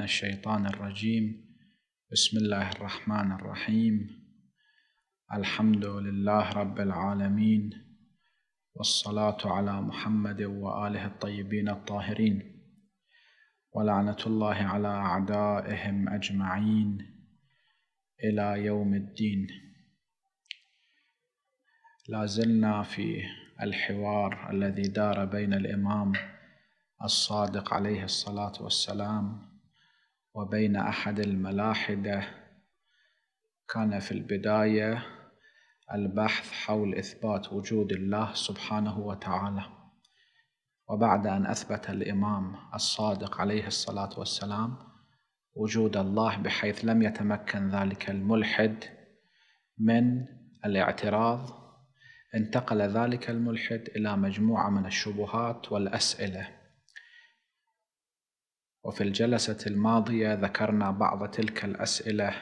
من الشيطان الرجيم بسم الله الرحمن الرحيم الحمد لله رب العالمين والصلاة على محمد وآله الطيبين الطاهرين ولعنة الله على أعدائهم أجمعين إلى يوم الدين لازلنا في الحوار الذي دار بين الإمام الصادق عليه الصلاة والسلام وبين أحد الملاحدة كان في البداية البحث حول إثبات وجود الله سبحانه وتعالى وبعد أن أثبت الإمام الصادق عليه الصلاة والسلام وجود الله بحيث لم يتمكن ذلك الملحد من الاعتراض انتقل ذلك الملحد إلى مجموعة من الشبهات والأسئلة وفي الجلسة الماضية ذكرنا بعض تلك الأسئلة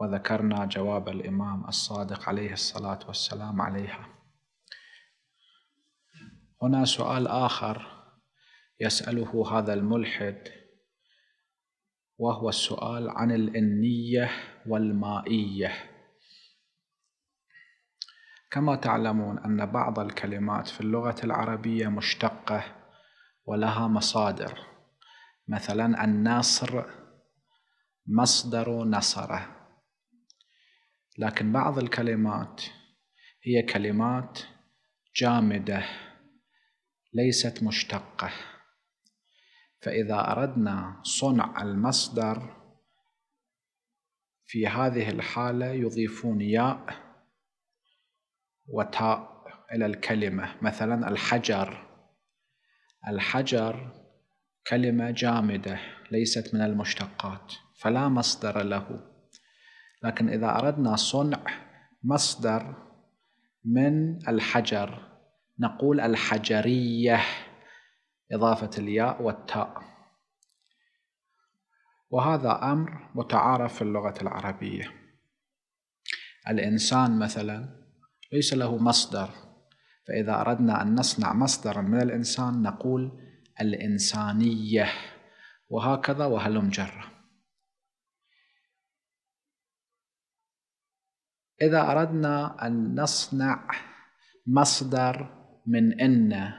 وذكرنا جواب الإمام الصادق عليه الصلاة والسلام عليها هنا سؤال آخر يسأله هذا الملحد وهو السؤال عن الإنية والمائية كما تعلمون أن بعض الكلمات في اللغة العربية مشتقة ولها مصادر مثلا الناصر مصدر نصره لكن بعض الكلمات هي كلمات جامده ليست مشتقه فاذا اردنا صنع المصدر في هذه الحاله يضيفون ياء وتاء الى الكلمه مثلا الحجر الحجر كلمة جامدة ليست من المشتقات فلا مصدر له لكن إذا أردنا صنع مصدر من الحجر نقول الحجرية إضافة الياء والتاء وهذا أمر متعارف في اللغة العربية الإنسان مثلا ليس له مصدر فإذا أردنا أن نصنع مصدرا من الإنسان نقول الإنسانية وهكذا وهلم جرة إذا أردنا أن نصنع مصدر من إن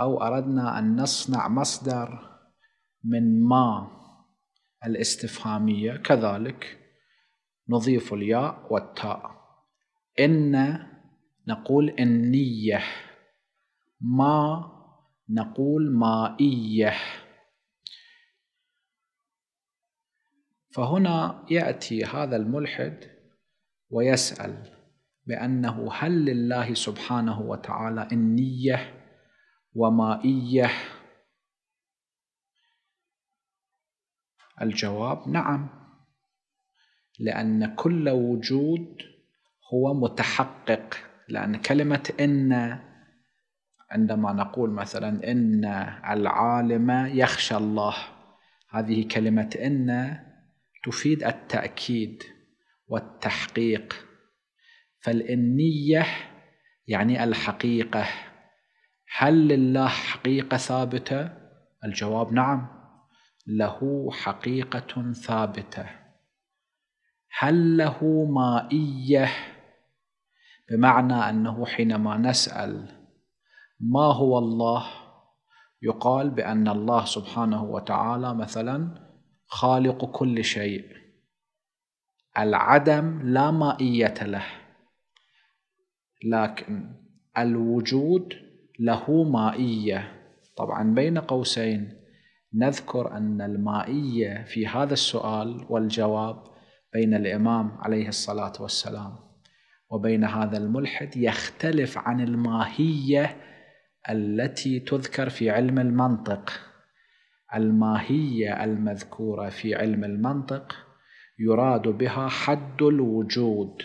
أو أردنا أن نصنع مصدر من ما الاستفهامية كذلك نضيف الياء والتاء إن نقول إنية ما نقول مائية فهنا يأتي هذا الملحد ويسأل بأنه هل لله سبحانه وتعالى انيه ومائية الجواب نعم لأن كل وجود هو متحقق لأن كلمة إن عندما نقول مثلا إن العالم يخشى الله هذه كلمة إن تفيد التأكيد والتحقيق فالإنية يعني الحقيقة هل لله حقيقة ثابتة؟ الجواب نعم له حقيقة ثابتة هل له مائية؟ بمعنى أنه حينما نسأل ما هو الله يقال بأن الله سبحانه وتعالى مثلا خالق كل شيء العدم لا مائية له لكن الوجود له مائية طبعا بين قوسين نذكر أن المائية في هذا السؤال والجواب بين الإمام عليه الصلاة والسلام وبين هذا الملحد يختلف عن الماهية التي تذكر في علم المنطق الماهية المذكورة في علم المنطق يراد بها حد الوجود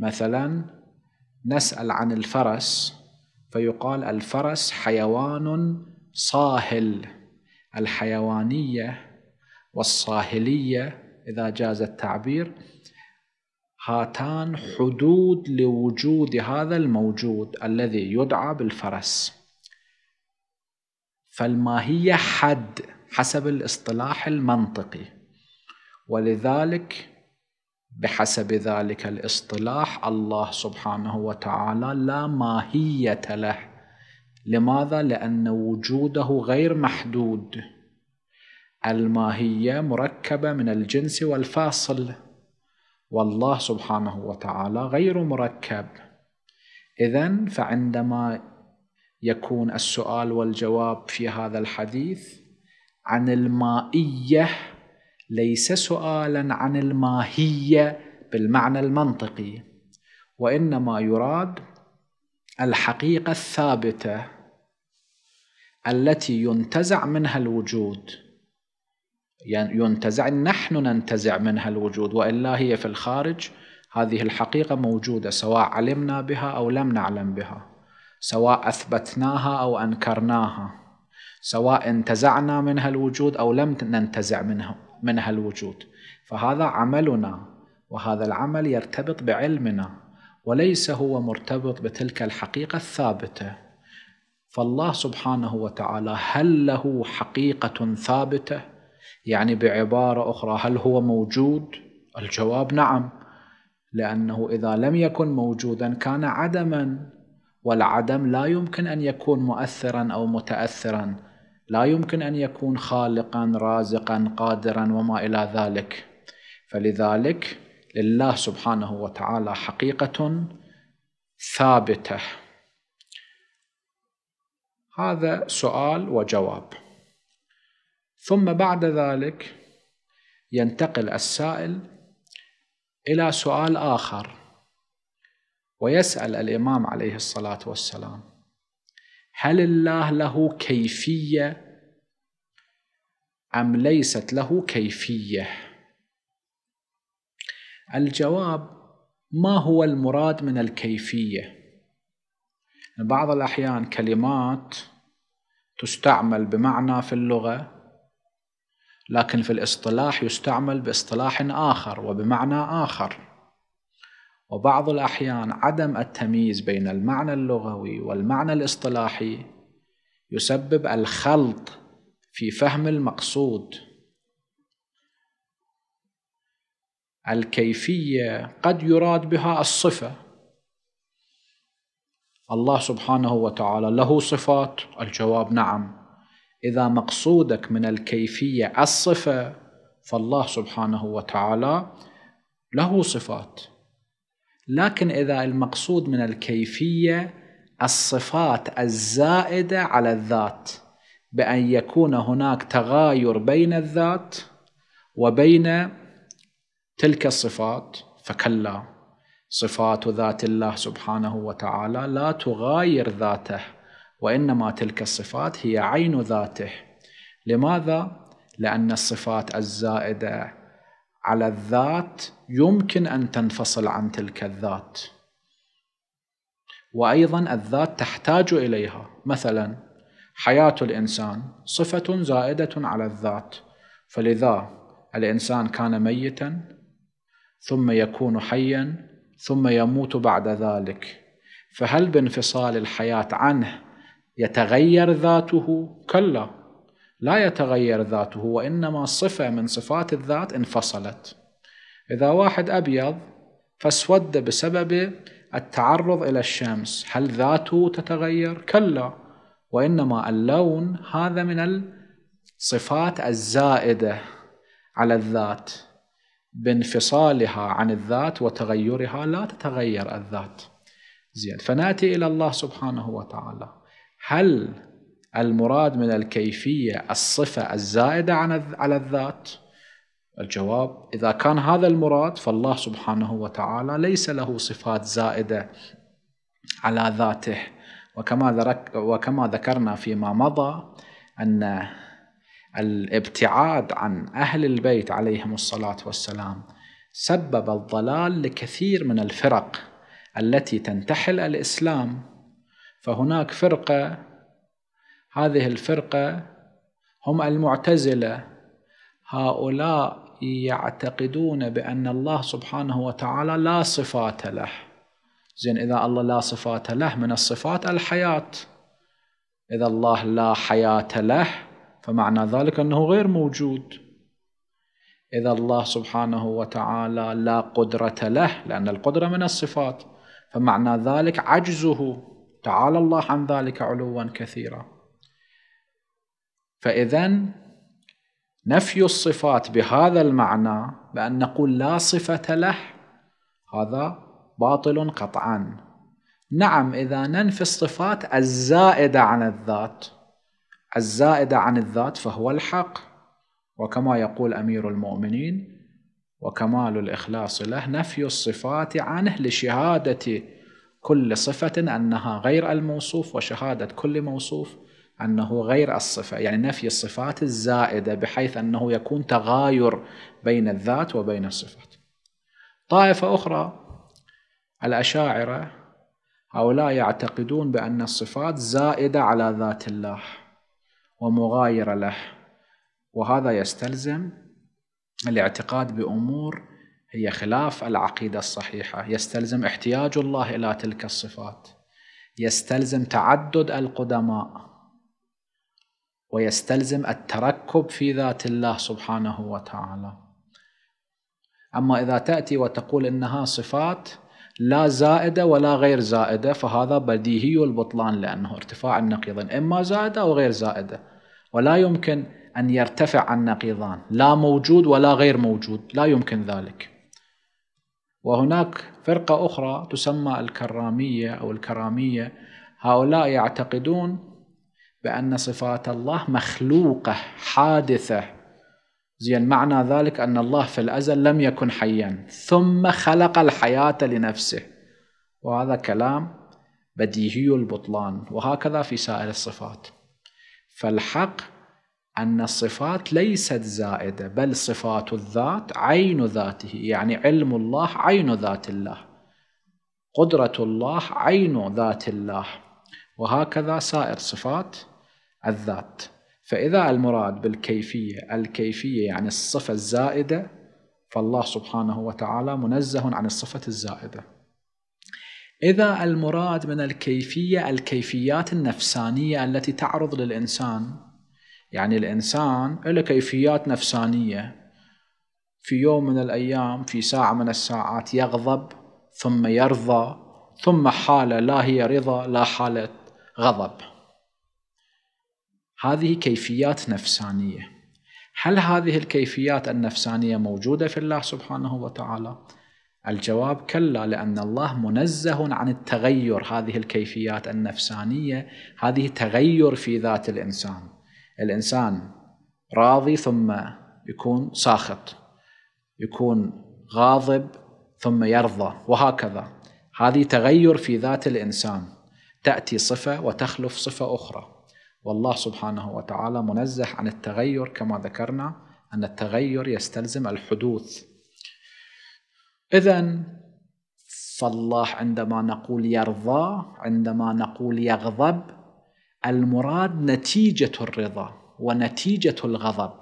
مثلا نسأل عن الفرس فيقال الفرس حيوان صاهل الحيوانية والصاهلية إذا جاز التعبير هاتان حدود لوجود هذا الموجود الذي يدعى بالفرس فالماهية حد حسب الاصطلاح المنطقي ولذلك بحسب ذلك الاصطلاح الله سبحانه وتعالى لا ماهية له لماذا؟ لأن وجوده غير محدود الماهية مركبة من الجنس والفاصل والله سبحانه وتعالى غير مركب إذا فعندما يكون السؤال والجواب في هذا الحديث عن المائية ليس سؤالا عن الماهية بالمعنى المنطقي وإنما يراد الحقيقة الثابتة التي ينتزع منها الوجود ينتزع نحن ننتزع منها الوجود وإلا هي في الخارج هذه الحقيقة موجودة سواء علمنا بها أو لم نعلم بها سواء أثبتناها أو أنكرناها سواء انتزعنا منها الوجود أو لم ننتزع منها, منها الوجود فهذا عملنا وهذا العمل يرتبط بعلمنا وليس هو مرتبط بتلك الحقيقة الثابتة فالله سبحانه وتعالى هل له حقيقة ثابتة؟ يعني بعبارة أخرى هل هو موجود؟ الجواب نعم لأنه إذا لم يكن موجودا كان عدما والعدم لا يمكن أن يكون مؤثرا أو متأثرا لا يمكن أن يكون خالقا رازقا قادرا وما إلى ذلك فلذلك لله سبحانه وتعالى حقيقة ثابته هذا سؤال وجواب ثم بعد ذلك ينتقل السائل إلى سؤال آخر ويسأل الإمام عليه الصلاة والسلام هل الله له كيفية أم ليست له كيفية الجواب ما هو المراد من الكيفية بعض الأحيان كلمات تستعمل بمعنى في اللغة لكن في الاصطلاح يستعمل باصطلاح آخر وبمعنى آخر وبعض الأحيان عدم التمييز بين المعنى اللغوي والمعنى الاصطلاحي يسبب الخلط في فهم المقصود الكيفية قد يراد بها الصفة الله سبحانه وتعالى له صفات الجواب نعم إذا مقصودك من الكيفية الصفة فالله سبحانه وتعالى له صفات لكن إذا المقصود من الكيفية الصفات الزائدة على الذات بأن يكون هناك تغاير بين الذات وبين تلك الصفات فكلا صفات ذات الله سبحانه وتعالى لا تغاير ذاته وإنما تلك الصفات هي عين ذاته لماذا؟ لأن الصفات الزائدة على الذات يمكن أن تنفصل عن تلك الذات وأيضا الذات تحتاج إليها مثلا حياة الإنسان صفة زائدة على الذات فلذا الإنسان كان ميتا ثم يكون حيا ثم يموت بعد ذلك فهل بانفصال الحياة عنه يتغير ذاته كلا لا يتغير ذاته وإنما صفة من صفات الذات انفصلت إذا واحد أبيض فاسود بسبب التعرض إلى الشمس هل ذاته تتغير؟ كلا وإنما اللون هذا من الصفات الزائدة على الذات بانفصالها عن الذات وتغيرها لا تتغير الذات زين فناتي إلى الله سبحانه وتعالى هل المراد من الكيفية الصفة الزائدة عن على الذات الجواب إذا كان هذا المراد فالله سبحانه وتعالى ليس له صفات زائدة على ذاته وكما, وكما ذكرنا فيما مضى أن الابتعاد عن أهل البيت عليهم الصلاة والسلام سبب الضلال لكثير من الفرق التي تنتحل الإسلام فهناك فرقة هذه الفرقة هم المعتزلة هؤلاء يعتقدون بأن الله سبحانه وتعالى لا صفات له زين إذا الله لا صفات له من الصفات الحياة إذا الله لا حياة له فمعنى ذلك أنه غير موجود إذا الله سبحانه وتعالى لا قدرة له لأن القدرة من الصفات فمعنى ذلك عجزه تعالى الله عن ذلك علوا كثيرا فإذا نفي الصفات بهذا المعنى بأن نقول لا صفة له هذا باطل قطعا نعم إذا ننفي الصفات الزائدة عن الذات الزائدة عن الذات فهو الحق وكما يقول أمير المؤمنين وكمال الإخلاص له نفي الصفات عنه لشهادة كل صفة أنها غير الموصوف وشهادة كل موصوف أنه غير الصفة يعني نفي الصفات الزائدة بحيث أنه يكون تغاير بين الذات وبين الصفات طائفة أخرى الأشاعرة هؤلاء يعتقدون بأن الصفات زائدة على ذات الله ومغايرة له وهذا يستلزم الاعتقاد بأمور هي خلاف العقيدة الصحيحة يستلزم احتياج الله إلى تلك الصفات يستلزم تعدد القدماء ويستلزم التركب في ذات الله سبحانه وتعالى أما إذا تأتي وتقول إنها صفات لا زائدة ولا غير زائدة فهذا بديهي البطلان لأنه ارتفاع النقيضان إما زائدة أو غير زائدة ولا يمكن أن يرتفع النقيضان لا موجود ولا غير موجود لا يمكن ذلك وهناك فرقة أخرى تسمى الكرامية أو الكرامية هؤلاء يعتقدون بأن صفات الله مخلوقة حادثة زين معنى ذلك أن الله في الأزل لم يكن حيا ثم خلق الحياة لنفسه وهذا كلام بديهي البطلان وهكذا في سائر الصفات فالحق أن الصفات ليست زائدة بل صفات الذات عين ذاته يعني علم الله عين ذات الله قدرة الله عين ذات الله وهكذا سائر صفات الذات فإذا المراد بالكيفية الكيفية يعني الصفة الزائدة فالله سبحانه وتعالى منزه عن الصفة الزائدة إذا المراد من الكيفية الكيفيات النفسانية التي تعرض للإنسان يعني الإنسان له كيفيات نفسانية في يوم من الأيام في ساعة من الساعات يغضب ثم يرضى ثم حالة لا هي رضا لا حالة غضب هذه كيفيات نفسانية هل هذه الكيفيات النفسانية موجودة في الله سبحانه وتعالى؟ الجواب كلا لأن الله منزه عن التغير هذه الكيفيات النفسانية هذه تغير في ذات الإنسان الانسان راضي ثم يكون ساخط يكون غاضب ثم يرضى وهكذا هذه تغير في ذات الانسان تاتي صفه وتخلف صفه اخرى والله سبحانه وتعالى منزه عن التغير كما ذكرنا ان التغير يستلزم الحدوث اذا فالله عندما نقول يرضى عندما نقول يغضب المراد نتيجة الرضا ونتيجة الغضب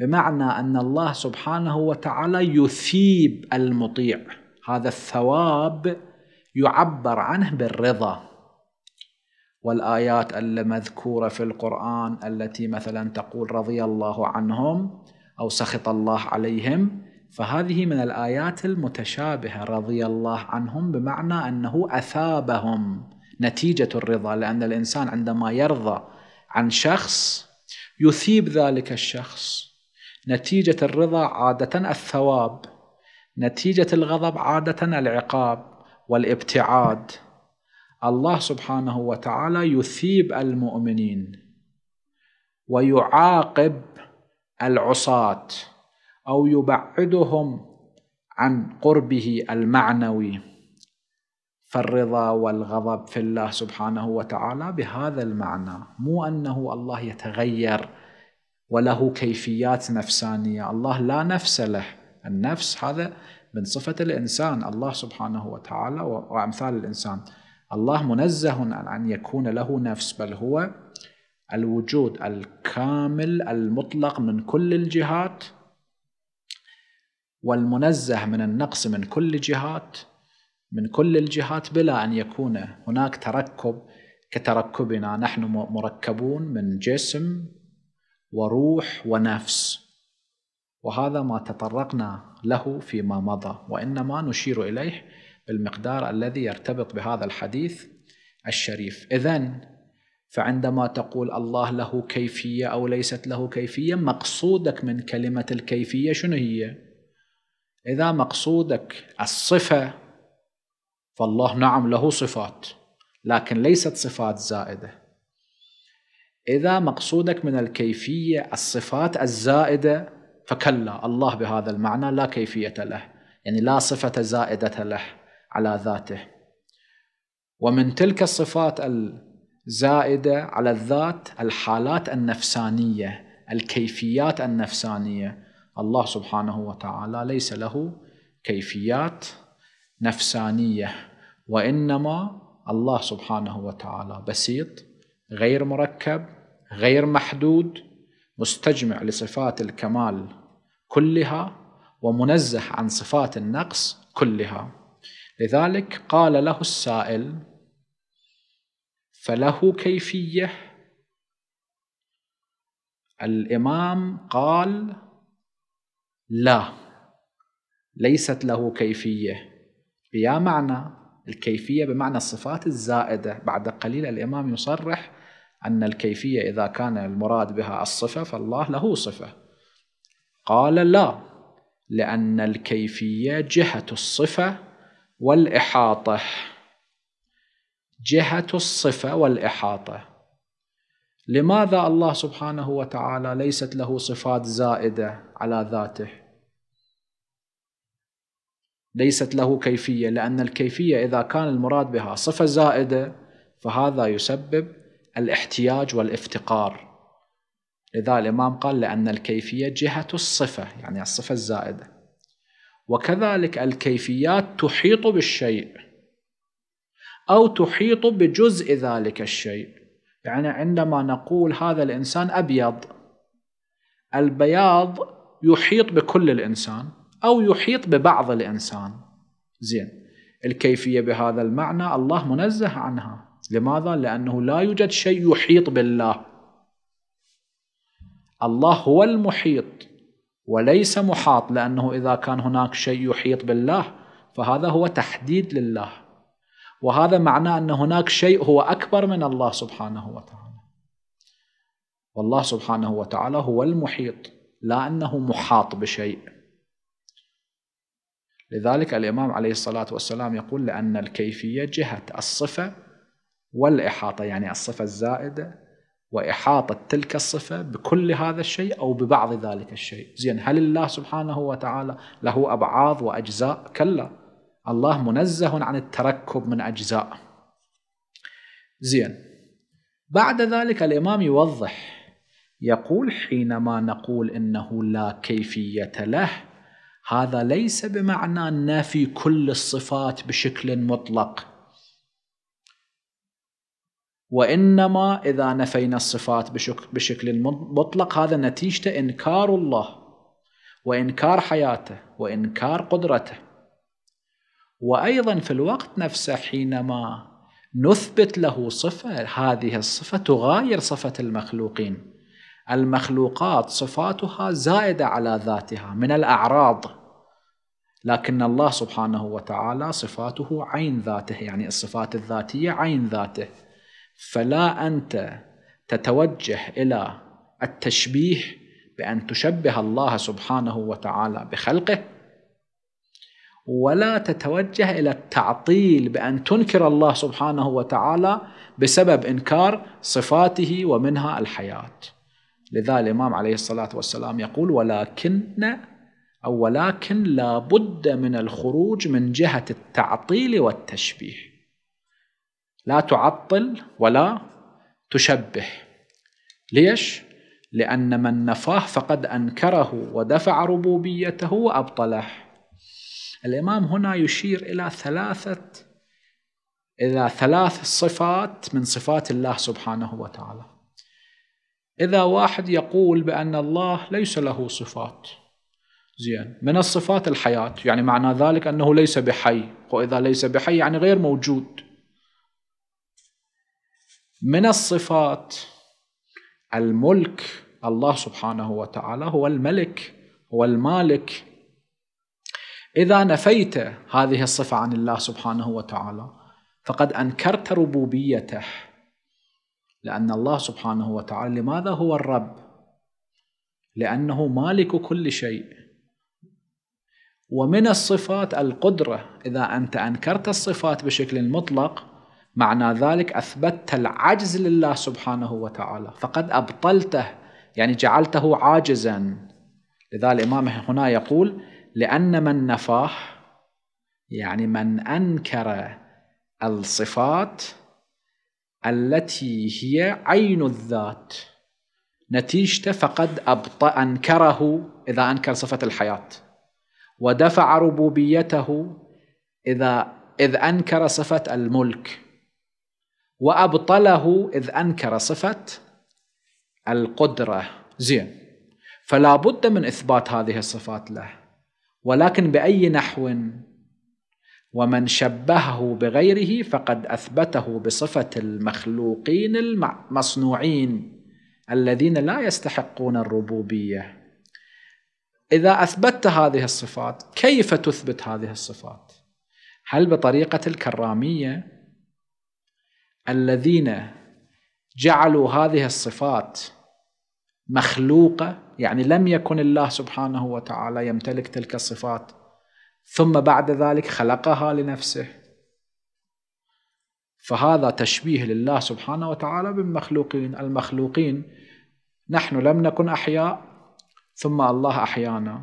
بمعنى أن الله سبحانه وتعالى يثيب المطيع هذا الثواب يعبر عنه بالرضا والآيات المذكورة في القرآن التي مثلا تقول رضي الله عنهم أو سخط الله عليهم فهذه من الآيات المتشابهة رضي الله عنهم بمعنى أنه أثابهم نتيجة الرضا لأن الإنسان عندما يرضى عن شخص يثيب ذلك الشخص نتيجة الرضا عادة الثواب نتيجة الغضب عادة العقاب والابتعاد الله سبحانه وتعالى يثيب المؤمنين ويعاقب العصاة أو يبعدهم عن قربه المعنوي فالرضا والغضب في الله سبحانه وتعالى بهذا المعنى مو انه الله يتغير وله كيفيات نفسانيه الله لا نفس له النفس هذا من صفه الانسان الله سبحانه وتعالى وامثال الانسان الله منزه عن يكون له نفس بل هو الوجود الكامل المطلق من كل الجهات والمنزه من النقص من كل جهات من كل الجهات بلا ان يكون هناك تركب كتركبنا نحن مركبون من جسم وروح ونفس وهذا ما تطرقنا له فيما مضى وانما نشير اليه بالمقدار الذي يرتبط بهذا الحديث الشريف اذا فعندما تقول الله له كيفيه او ليست له كيفيه مقصودك من كلمه الكيفيه شنو هي اذا مقصودك الصفه فالله نعم له صفات لكن ليست صفات زائدة إذا مقصودك من الكيفية الصفات الزائدة فكلا الله بهذا المعنى لا كيفية له يعني لا صفة زائدة له على ذاته ومن تلك الصفات الزائدة على الذات الحالات النفسانية الكيفيات النفسانية الله سبحانه وتعالى ليس له كيفيات نفسانيه وانما الله سبحانه وتعالى بسيط غير مركب غير محدود مستجمع لصفات الكمال كلها ومنزه عن صفات النقص كلها لذلك قال له السائل فله كيفيه الامام قال لا ليست له كيفيه بيا معنى الكيفية بمعنى الصفات الزائدة بعد قليل الإمام يصرح أن الكيفية إذا كان المراد بها الصفة فالله له صفة قال لا لأن الكيفية جهة الصفة والإحاطة جهة الصفة والإحاطة لماذا الله سبحانه وتعالى ليست له صفات زائدة على ذاته ليست له كيفية لأن الكيفية إذا كان المراد بها صفة زائدة فهذا يسبب الاحتياج والافتقار لذا الإمام قال لأن الكيفية جهة الصفة يعني الصفة الزائدة وكذلك الكيفيات تحيط بالشيء أو تحيط بجزء ذلك الشيء يعني عندما نقول هذا الإنسان أبيض البياض يحيط بكل الإنسان أو يحيط ببعض الإنسان زين الكيفية بهذا المعنى الله منزه عنها لماذا؟ لأنه لا يوجد شيء يحيط بالله الله هو المحيط وليس محاط لأنه إذا كان هناك شيء يحيط بالله فهذا هو تحديد لله وهذا معناه أن هناك شيء هو أكبر من الله سبحانه وتعالى والله سبحانه وتعالى هو المحيط لا أنه محاط بشيء لذلك الإمام عليه الصلاة والسلام يقول لأن الكيفية جهة الصفة والإحاطة يعني الصفة الزائدة وإحاطة تلك الصفة بكل هذا الشيء أو ببعض ذلك الشيء زين هل الله سبحانه وتعالى له أبعاض وأجزاء؟ كلا الله منزه عن التركب من أجزاء زين بعد ذلك الإمام يوضح يقول حينما نقول إنه لا كيفية له هذا ليس بمعنى نفي كل الصفات بشكل مطلق وإنما إذا نفينا الصفات بشكل مطلق هذا نتيجته إنكار الله وإنكار حياته وإنكار قدرته وأيضا في الوقت نفسه حينما نثبت له صفة هذه الصفة تغاير صفة المخلوقين المخلوقات صفاتها زائده على ذاتها من الاعراض لكن الله سبحانه وتعالى صفاته عين ذاته يعني الصفات الذاتيه عين ذاته فلا انت تتوجه الى التشبيه بان تشبه الله سبحانه وتعالى بخلقه ولا تتوجه الى التعطيل بان تنكر الله سبحانه وتعالى بسبب انكار صفاته ومنها الحياه لذا الإمام عليه الصلاة والسلام يقول ولكن أو ولكن لا بد من الخروج من جهة التعطيل والتشبيه لا تعطل ولا تشبه ليش؟ لأن من نفاه فقد أنكره ودفع ربوبيته وأبطله الإمام هنا يشير إلى ثلاثة إلى ثلاث صفات من صفات الله سبحانه وتعالى إذا واحد يقول بأن الله ليس له صفات زين من الصفات الحياة يعني معنى ذلك أنه ليس بحي وإذا ليس بحي يعني غير موجود من الصفات الملك الله سبحانه وتعالى هو الملك هو المالك إذا نفيت هذه الصفة عن الله سبحانه وتعالى فقد أنكرت ربوبيته لأن الله سبحانه وتعالى لماذا هو الرب لأنه مالك كل شيء ومن الصفات القدرة إذا أنت أنكرت الصفات بشكل مطلق معنى ذلك أثبتت العجز لله سبحانه وتعالى فقد أبطلته يعني جعلته عاجزا لذا الإمام هنا يقول لأن من نفاه يعني من أنكر الصفات التي هي عين الذات نتيجته فقد أبطأ أنكره إذا أنكر صفة الحياة ودفع ربوبيته إذا إذ أنكر صفة الملك وأبطله إذ أنكر صفة القدرة زين فلا بد من إثبات هذه الصفات له ولكن بأي نحو ومن شبهه بغيره فقد اثبته بصفه المخلوقين المصنوعين الذين لا يستحقون الربوبيه اذا اثبتت هذه الصفات كيف تثبت هذه الصفات هل بطريقه الكراميه الذين جعلوا هذه الصفات مخلوقه يعني لم يكن الله سبحانه وتعالى يمتلك تلك الصفات ثم بعد ذلك خلقها لنفسه فهذا تشبيه لله سبحانه وتعالى بالمخلوقين المخلوقين نحن لم نكن أحياء ثم الله أحيانا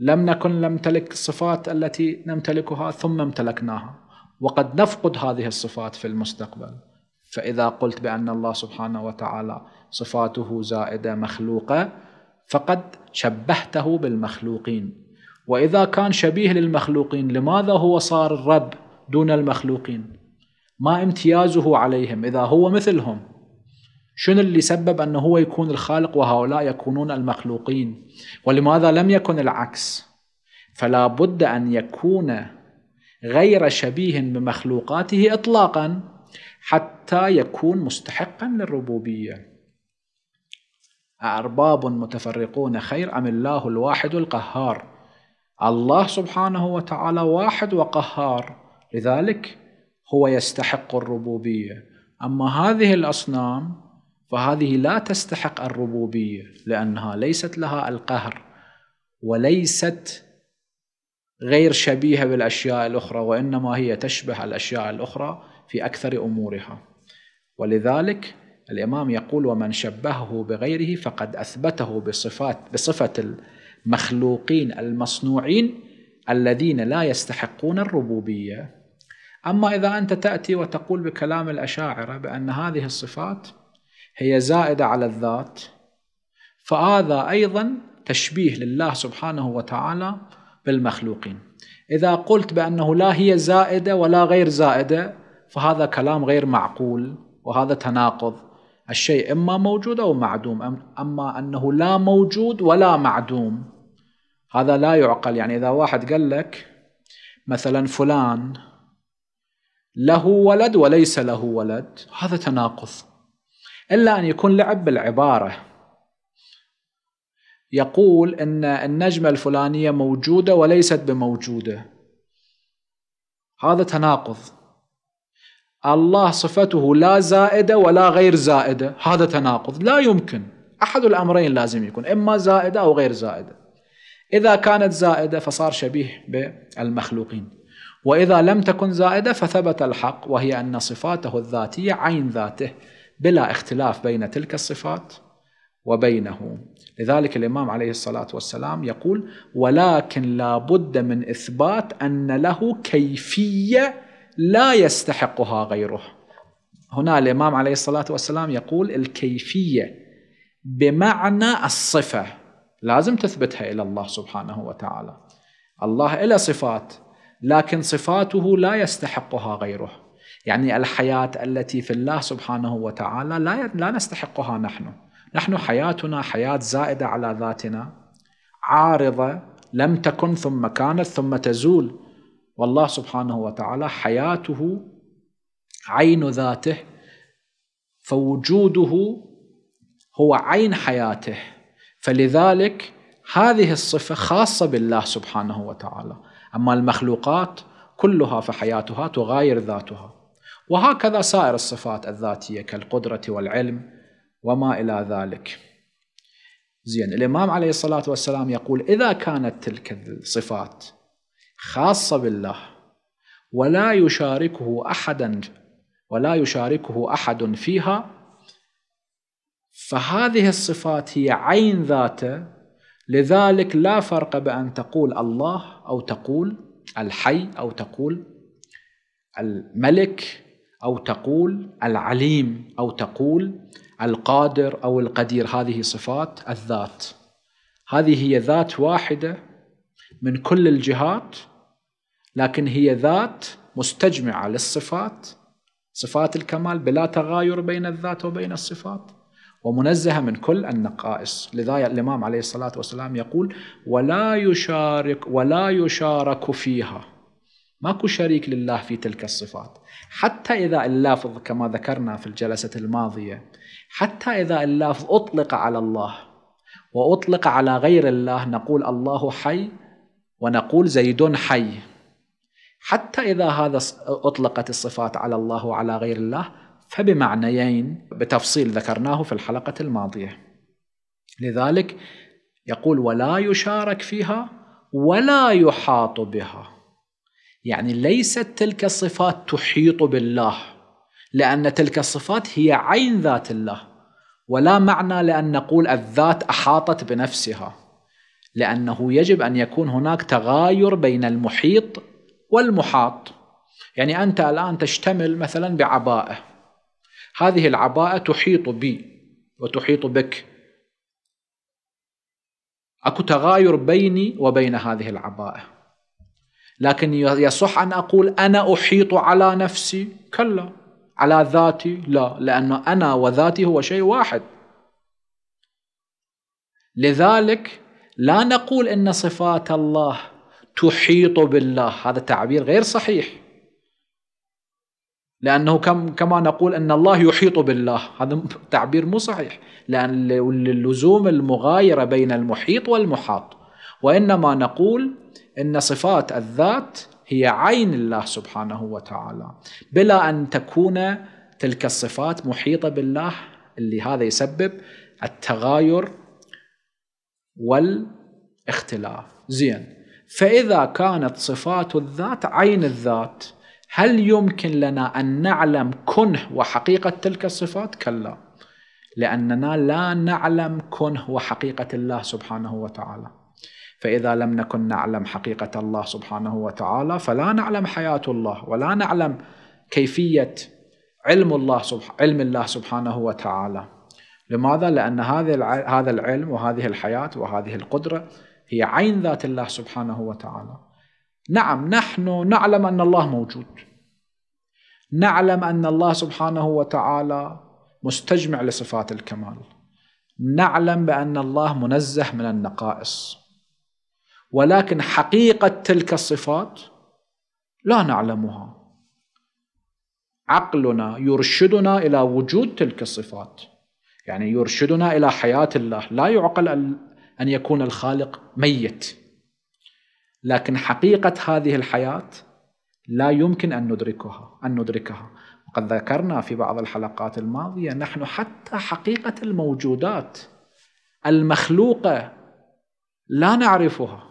لم نكن نمتلك الصفات التي نمتلكها ثم امتلكناها وقد نفقد هذه الصفات في المستقبل فإذا قلت بأن الله سبحانه وتعالى صفاته زائدة مخلوقة فقد شبهته بالمخلوقين واذا كان شبيه للمخلوقين لماذا هو صار الرب دون المخلوقين ما امتيازه عليهم اذا هو مثلهم شنو اللي سبب انه هو يكون الخالق وهؤلاء يكونون المخلوقين ولماذا لم يكن العكس فلا بد ان يكون غير شبيه بمخلوقاته اطلاقا حتى يكون مستحقا للربوبيه أأرباب متفرقون خير أم الله الواحد القهار الله سبحانه وتعالى واحد وقهار لذلك هو يستحق الربوبيه اما هذه الاصنام فهذه لا تستحق الربوبيه لانها ليست لها القهر وليست غير شبيهه بالاشياء الاخرى وانما هي تشبه الاشياء الاخرى في اكثر امورها ولذلك الامام يقول ومن شبهه بغيره فقد اثبته بصفات بصفه مخلوقين المصنوعين الذين لا يستحقون الربوبيه اما اذا انت تاتي وتقول بكلام الاشاعره بان هذه الصفات هي زائده على الذات فهذا ايضا تشبيه لله سبحانه وتعالى بالمخلوقين اذا قلت بانه لا هي زائده ولا غير زائده فهذا كلام غير معقول وهذا تناقض الشيء إما موجود أو معدوم أما أنه لا موجود ولا معدوم هذا لا يعقل يعني إذا واحد قال لك مثلا فلان له ولد وليس له ولد هذا تناقض إلا أن يكون لعب بالعبارة يقول أن النجمة الفلانية موجودة وليست بموجودة هذا تناقض الله صفته لا زائده ولا غير زائده هذا تناقض لا يمكن احد الامرين لازم يكون اما زائده او غير زائده اذا كانت زائده فصار شبيه بالمخلوقين واذا لم تكن زائده فثبت الحق وهي ان صفاته الذاتيه عين ذاته بلا اختلاف بين تلك الصفات وبينه لذلك الامام عليه الصلاه والسلام يقول ولكن لا بد من اثبات ان له كيفيه لا يستحقها غيره هنا الإمام عليه الصلاة والسلام يقول الكيفية بمعنى الصفة لازم تثبتها إلى الله سبحانه وتعالى الله إلى صفات لكن صفاته لا يستحقها غيره يعني الحياة التي في الله سبحانه وتعالى لا لا نستحقها نحن نحن حياتنا حياة زائدة على ذاتنا عارضة لم تكن ثم كانت ثم تزول والله سبحانه وتعالى حياته عين ذاته فوجوده هو عين حياته فلذلك هذه الصفة خاصة بالله سبحانه وتعالى أما المخلوقات كلها فحياتها تغاير ذاتها وهكذا سائر الصفات الذاتية كالقدرة والعلم وما إلى ذلك زين الإمام عليه الصلاة والسلام يقول إذا كانت تلك الصفات خاصة بالله ولا يشاركه أحدا ولا يشاركه أحد فيها فهذه الصفات هي عين ذاته لذلك لا فرق بأن تقول الله أو تقول الحي أو تقول الملك أو تقول العليم أو تقول القادر أو القدير هذه صفات الذات هذه هي ذات واحدة من كل الجهات لكن هي ذات مستجمعة للصفات صفات الكمال بلا تغاير بين الذات وبين الصفات ومنزهة من كل النقائص لذا الإمام عليه الصلاة والسلام يقول ولا يشارك ولا يشارك فيها ماكو شريك لله في تلك الصفات حتى إذا اللافظ كما ذكرنا في الجلسة الماضية حتى إذا اللافظ أطلق على الله وأطلق على غير الله نقول الله حي ونقول زيد حي حتى إذا هذا أطلقت الصفات على الله وعلى غير الله فبمعنيين بتفصيل ذكرناه في الحلقة الماضية لذلك يقول ولا يشارك فيها ولا يحاط بها يعني ليست تلك الصفات تحيط بالله لأن تلك الصفات هي عين ذات الله ولا معنى لأن نقول الذات أحاطت بنفسها لأنه يجب أن يكون هناك تغاير بين المحيط والمحاط يعني أنت الآن تشتمل مثلا بعباءة هذه العباءة تحيط بي وتحيط بك اكو تغاير بيني وبين هذه العباءة لكن يصح ان اقول انا احيط على نفسي كلا على ذاتي لا لان انا وذاتي هو شيء واحد لذلك لا نقول ان صفات الله تحيط بالله هذا تعبير غير صحيح لانه كم كما نقول ان الله يحيط بالله هذا تعبير مو صحيح لان اللزوم المغايره بين المحيط والمحاط وانما نقول ان صفات الذات هي عين الله سبحانه وتعالى بلا ان تكون تلك الصفات محيطه بالله اللي هذا يسبب التغاير والاختلاف زين فإذا كانت صفات الذات عين الذات هل يمكن لنا أن نعلم كنه وحقيقة تلك الصفات؟ كلا لأننا لا نعلم كنه وحقيقة الله سبحانه وتعالى فإذا لم نكن نعلم حقيقة الله سبحانه وتعالى فلا نعلم حياة الله ولا نعلم كيفية علم الله علم الله سبحانه وتعالى لماذا؟ لأن هذا العلم وهذه الحياة وهذه القدرة هي عين ذات الله سبحانه وتعالى. نعم نحن نعلم أن الله موجود. نعلم أن الله سبحانه وتعالى مستجمع لصفات الكمال. نعلم بأن الله منزه من النقائص. ولكن حقيقة تلك الصفات لا نعلمها. عقلنا يرشدنا إلى وجود تلك الصفات. يعني يرشدنا الى حياه الله لا يعقل ان يكون الخالق ميت لكن حقيقه هذه الحياه لا يمكن ان ندركها ان ندركها وقد ذكرنا في بعض الحلقات الماضيه نحن حتى حقيقه الموجودات المخلوقه لا نعرفها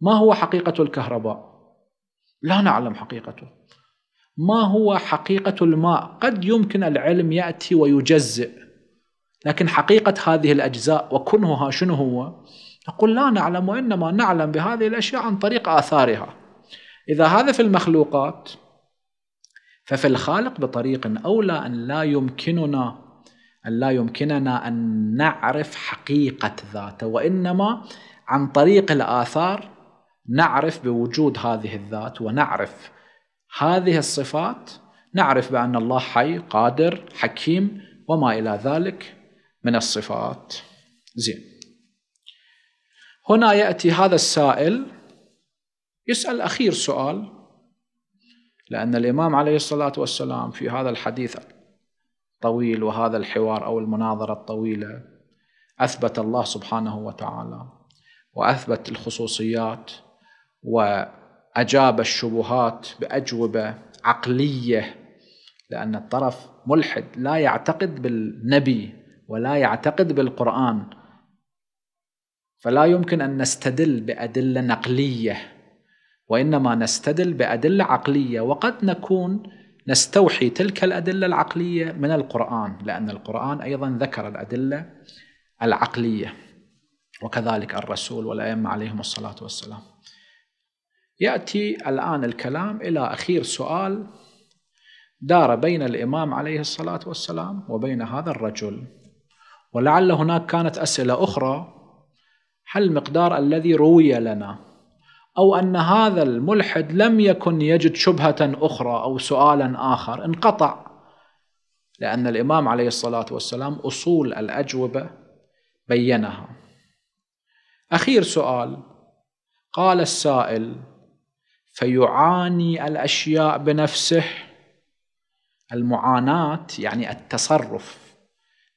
ما هو حقيقه الكهرباء لا نعلم حقيقته ما هو حقيقه الماء قد يمكن العلم ياتي ويجزئ لكن حقيقة هذه الأجزاء وكنهها شنو هو نقول لا نعلم وإنما نعلم بهذه الأشياء عن طريق آثارها إذا هذا في المخلوقات ففي الخالق بطريق أولى أن لا يمكننا أن لا يمكننا أن نعرف حقيقة ذاته وإنما عن طريق الآثار نعرف بوجود هذه الذات ونعرف هذه الصفات نعرف بأن الله حي قادر حكيم وما إلى ذلك من الصفات زين هنا يأتي هذا السائل يسأل أخير سؤال لأن الإمام عليه الصلاة والسلام في هذا الحديث الطويل وهذا الحوار أو المناظرة الطويلة أثبت الله سبحانه وتعالى وأثبت الخصوصيات وأجاب الشبهات بأجوبة عقلية لأن الطرف ملحد لا يعتقد بالنبي ولا يعتقد بالقرآن فلا يمكن أن نستدل بأدلة نقلية وإنما نستدل بأدلة عقلية وقد نكون نستوحي تلك الأدلة العقلية من القرآن لأن القرآن أيضا ذكر الأدلة العقلية وكذلك الرسول والأئمة عليهم الصلاة والسلام يأتي الآن الكلام إلى أخير سؤال دار بين الإمام عليه الصلاة والسلام وبين هذا الرجل ولعل هناك كانت أسئلة أخرى هل المقدار الذي روي لنا أو أن هذا الملحد لم يكن يجد شبهة أخرى أو سؤالا آخر انقطع لأن الإمام عليه الصلاة والسلام أصول الأجوبة بينها أخير سؤال قال السائل فيعاني الأشياء بنفسه المعاناة يعني التصرف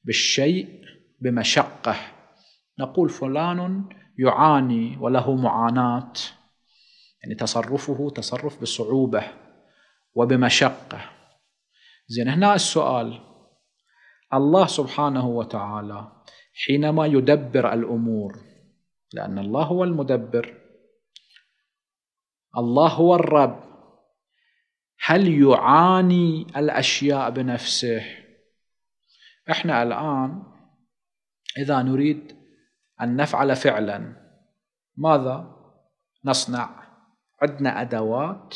بالشيء بمشقة نقول فلان يعاني وله معاناة يعني تصرفه تصرف بصعوبة وبمشقة زين هنا السؤال الله سبحانه وتعالى حينما يدبر الأمور لأن الله هو المدبر الله هو الرب هل يعاني الأشياء بنفسه؟ احنا الآن إذا نريد أن نفعل فعلا ماذا نصنع عندنا أدوات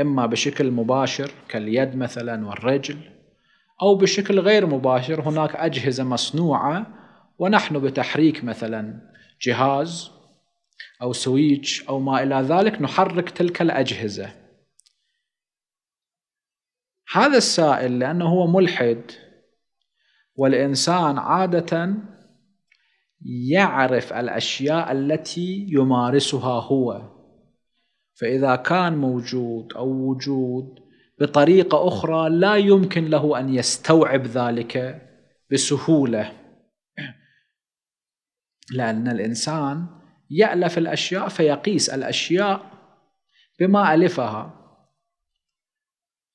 إما بشكل مباشر كاليد مثلا والرجل أو بشكل غير مباشر هناك أجهزة مصنوعة ونحن بتحريك مثلا جهاز أو سويتش أو ما إلى ذلك نحرك تلك الأجهزة هذا السائل لأنه هو ملحد والإنسان عادة يعرف الأشياء التي يمارسها هو فإذا كان موجود أو وجود بطريقة أخرى لا يمكن له أن يستوعب ذلك بسهولة لأن الإنسان يألف الأشياء فيقيس الأشياء بما ألفها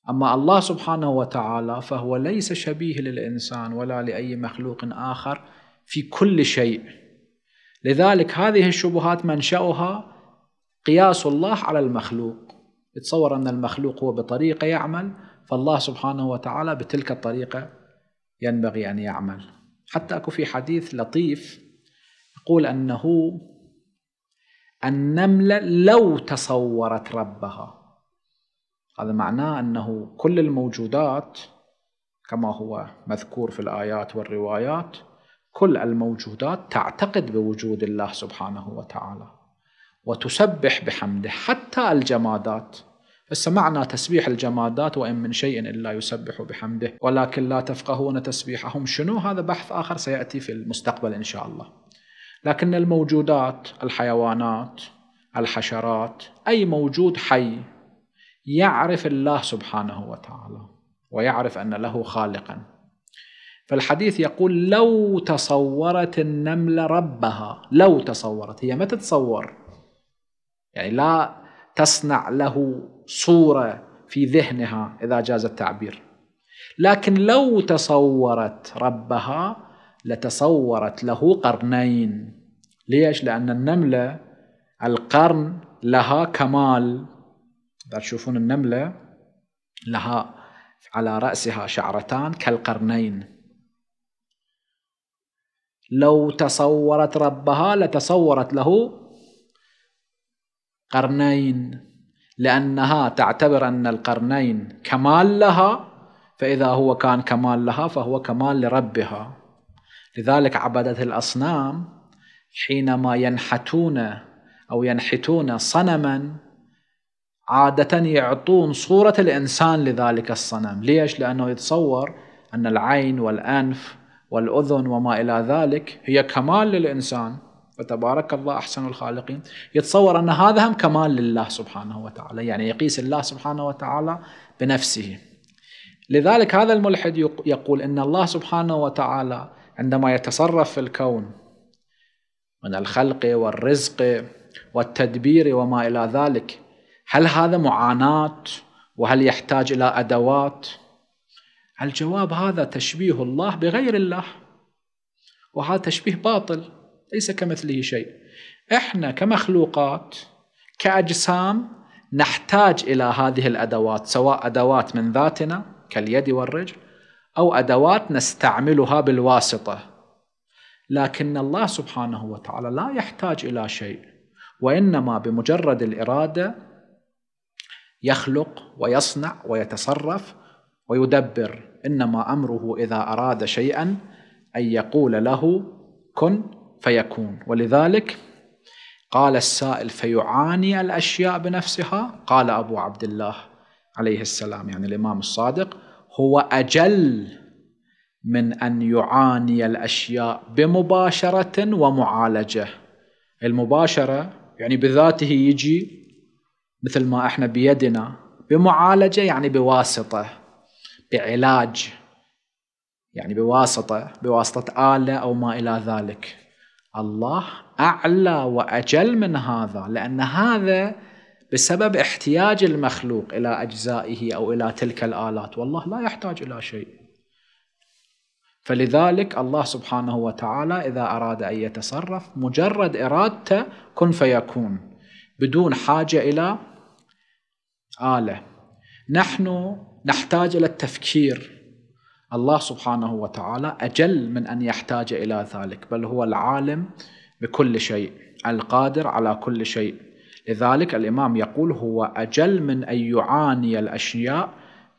أما الله سبحانه وتعالى فهو ليس شبيه للإنسان ولا لأي مخلوق آخر في كل شيء لذلك هذه الشبهات منشأها قياس الله على المخلوق يتصور أن المخلوق هو بطريقة يعمل فالله سبحانه وتعالى بتلك الطريقة ينبغي أن يعمل حتى أكو في حديث لطيف يقول أنه النملة لو تصورت ربها هذا معناه أنه كل الموجودات كما هو مذكور في الآيات والروايات كل الموجودات تعتقد بوجود الله سبحانه وتعالى وتسبح بحمده حتى الجمادات بس معنى تسبيح الجمادات وإن من شيء إلا يسبح بحمده ولكن لا تفقهون تسبيحهم شنو هذا بحث آخر سيأتي في المستقبل إن شاء الله لكن الموجودات الحيوانات الحشرات أي موجود حي يعرف الله سبحانه وتعالى ويعرف أن له خالقا فالحديث يقول لو تصورت النملة ربها لو تصورت هي ما تتصور يعني لا تصنع له صورة في ذهنها إذا جاز التعبير لكن لو تصورت ربها لتصورت له قرنين ليش؟ لأن النملة القرن لها كمال تشوفون النملة لها على رأسها شعرتان كالقرنين لو تصورت ربها لتصورت له قرنين لأنها تعتبر أن القرنين كمال لها فإذا هو كان كمال لها فهو كمال لربها لذلك عبدة الأصنام حينما ينحتون أو ينحتون صنما عادة يعطون صورة الإنسان لذلك الصنم ليش؟ لأنه يتصور أن العين والأنف والأذن وما إلى ذلك هي كمال للإنسان فتبارك الله أحسن الخالقين يتصور أن هذا هم كمال لله سبحانه وتعالى يعني يقيس الله سبحانه وتعالى بنفسه لذلك هذا الملحد يقول ان الله سبحانه وتعالى عندما يتصرف في الكون من الخلق والرزق والتدبير وما الى ذلك هل هذا معاناة وهل يحتاج إلى أدوات الجواب هذا تشبيه الله بغير الله وهذا تشبيه باطل ليس كمثله شيء احنا كمخلوقات كأجسام نحتاج إلى هذه الأدوات سواء أدوات من ذاتنا كاليد والرجل أو أدوات نستعملها بالواسطة لكن الله سبحانه وتعالى لا يحتاج إلى شيء وإنما بمجرد الإرادة يخلق ويصنع ويتصرف ويدبر انما امره اذا اراد شيئا ان يقول له كن فيكون ولذلك قال السائل فيعاني الاشياء بنفسها قال ابو عبد الله عليه السلام يعني الامام الصادق هو اجل من ان يعاني الاشياء بمباشره ومعالجه المباشره يعني بذاته يجي مثل ما احنا بيدنا بمعالجه يعني بواسطه بعلاج يعني بواسطه بواسطه اله او ما الى ذلك الله اعلى واجل من هذا لان هذا بسبب احتياج المخلوق الى اجزائه او الى تلك الالات والله لا يحتاج الى شيء فلذلك الله سبحانه وتعالى اذا اراد ان يتصرف مجرد ارادته كن فيكون بدون حاجه الى آلة نحن نحتاج إلى التفكير الله سبحانه وتعالى أجل من أن يحتاج إلى ذلك بل هو العالم بكل شيء القادر على كل شيء لذلك الإمام يقول هو أجل من أن يعاني الأشياء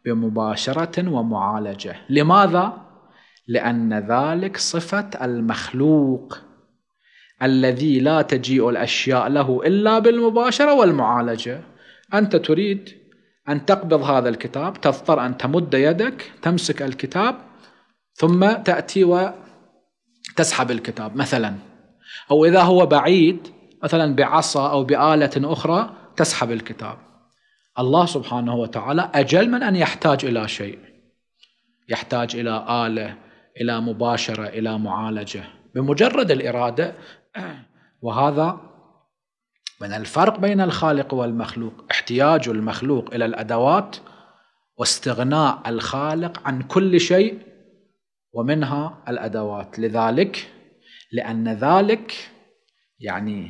بمباشرة ومعالجة لماذا؟ لأن ذلك صفة المخلوق الذي لا تجيء الأشياء له إلا بالمباشرة والمعالجة أنت تريد أن تقبض هذا الكتاب تضطر أن تمد يدك تمسك الكتاب ثم تأتي وتسحب الكتاب مثلا أو إذا هو بعيد مثلا بعصا أو بآلة أخرى تسحب الكتاب الله سبحانه وتعالى أجل من أن يحتاج إلى شيء يحتاج إلى آلة إلى مباشرة إلى معالجة بمجرد الإرادة وهذا من الفرق بين الخالق والمخلوق احتياج المخلوق إلى الأدوات واستغناء الخالق عن كل شيء ومنها الأدوات لذلك لأن ذلك يعني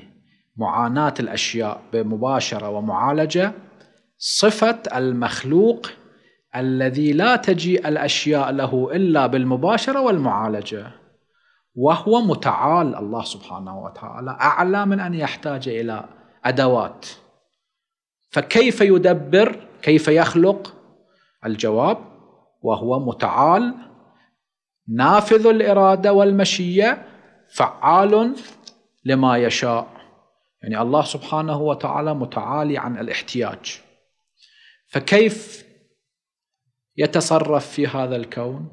معاناة الأشياء بمباشرة ومعالجة صفة المخلوق الذي لا تجيء الأشياء له إلا بالمباشرة والمعالجة وهو متعال الله سبحانه وتعالى اعلى من ان يحتاج الى ادوات فكيف يدبر كيف يخلق الجواب وهو متعال نافذ الاراده والمشيه فعال لما يشاء يعني الله سبحانه وتعالى متعالي عن الاحتياج فكيف يتصرف في هذا الكون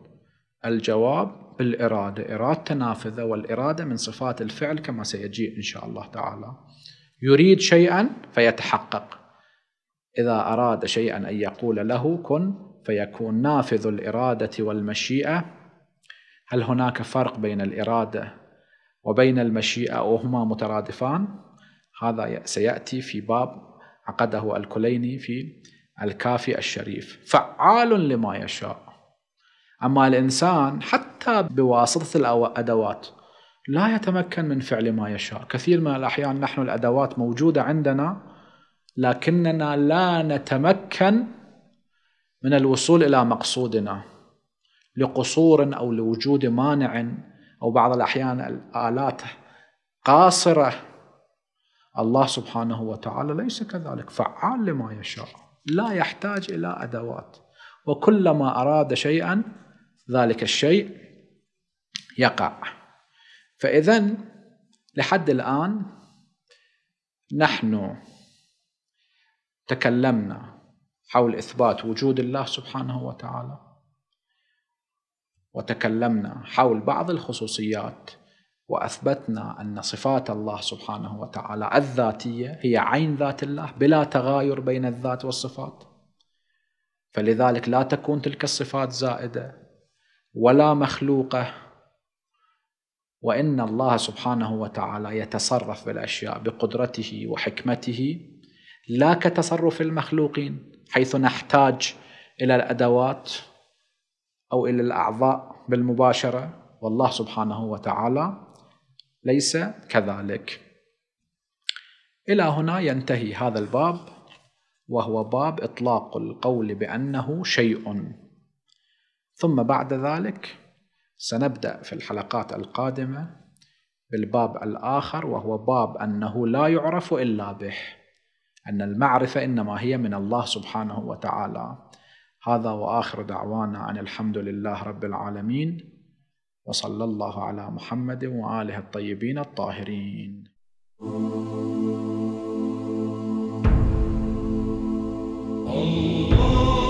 الجواب الإرادة إرادة نافذة والإرادة من صفات الفعل كما سيجيء إن شاء الله تعالى يريد شيئا فيتحقق إذا أراد شيئا أن يقول له كن فيكون نافذ الإرادة والمشيئة هل هناك فرق بين الإرادة وبين المشيئة وهما مترادفان هذا سيأتي في باب عقده الكليني في الكافي الشريف فعال لما يشاء أما الإنسان حتى بواسطة الأدوات لا يتمكن من فعل ما يشاء كثير من الأحيان نحن الأدوات موجودة عندنا لكننا لا نتمكن من الوصول إلى مقصودنا لقصور أو لوجود مانع أو بعض الأحيان الآلات قاصرة الله سبحانه وتعالى ليس كذلك فعال لما يشاء لا يحتاج إلى أدوات وكلما أراد شيئا ذلك الشيء يقع فإذا لحد الآن نحن تكلمنا حول إثبات وجود الله سبحانه وتعالى وتكلمنا حول بعض الخصوصيات واثبتنا ان صفات الله سبحانه وتعالى الذاتيه هي عين ذات الله بلا تغاير بين الذات والصفات فلذلك لا تكون تلك الصفات زائده ولا مخلوقه وان الله سبحانه وتعالى يتصرف بالاشياء بقدرته وحكمته لا كتصرف المخلوقين حيث نحتاج الى الادوات او الى الاعضاء بالمباشره والله سبحانه وتعالى ليس كذلك الى هنا ينتهي هذا الباب وهو باب اطلاق القول بانه شيء ثم بعد ذلك سنبدأ في الحلقات القادمة بالباب الآخر وهو باب أنه لا يعرف إلا به أن المعرفة إنما هي من الله سبحانه وتعالى هذا وآخر دعوانا أن الحمد لله رب العالمين وصلى الله على محمد وآله الطيبين الطاهرين الله